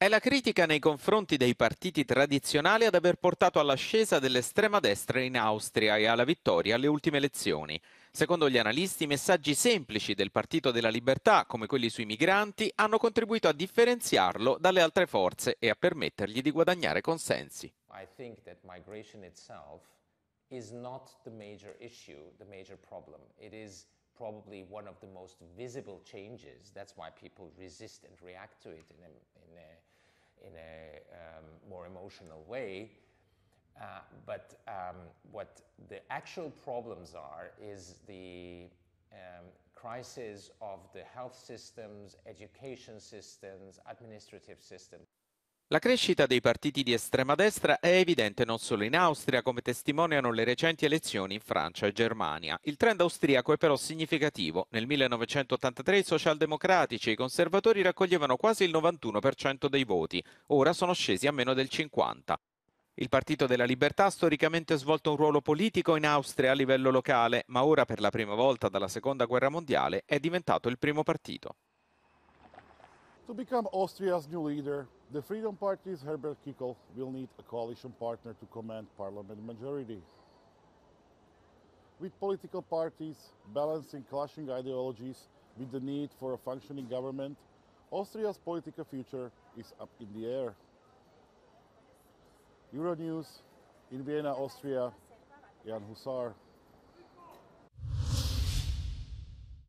È la critica nei confronti dei partiti tradizionali ad aver portato all'ascesa dell'estrema destra in Austria e alla vittoria alle ultime elezioni. Secondo gli analisti, messaggi semplici del Partito della Libertà, come quelli sui migranti, hanno contribuito a differenziarlo dalle altre forze e a permettergli di guadagnare consensi. I think that migration itself is not the major issue, the major problem. It is probably one of the most visible changes. That's why people resist and react to it in a, in a, in a um, more emotional way. Uh, but um, what the actual problems are is the um, crisis of the health systems, education systems, administrative systems. La crescita dei partiti di estrema destra è evidente non solo in Austria, come testimoniano le recenti elezioni in Francia e Germania. Il trend austriaco è però significativo. Nel 1983 i socialdemocratici e i conservatori raccoglievano quasi il 91% dei voti, ora sono scesi a meno del 50%. Il Partito della Libertà ha storicamente svolto un ruolo politico in Austria a livello locale, ma ora per la prima volta dalla Seconda Guerra Mondiale è diventato il primo partito. To become Austria's new leader, The Freedom Party's Herbert Kickl will need a coalition partner to command parliament majority. With political parties balancing clashing ideologies with the need for a functioning government, Austria's political future is up in the air. Euronews in Vienna, Austria, Jan Hussar.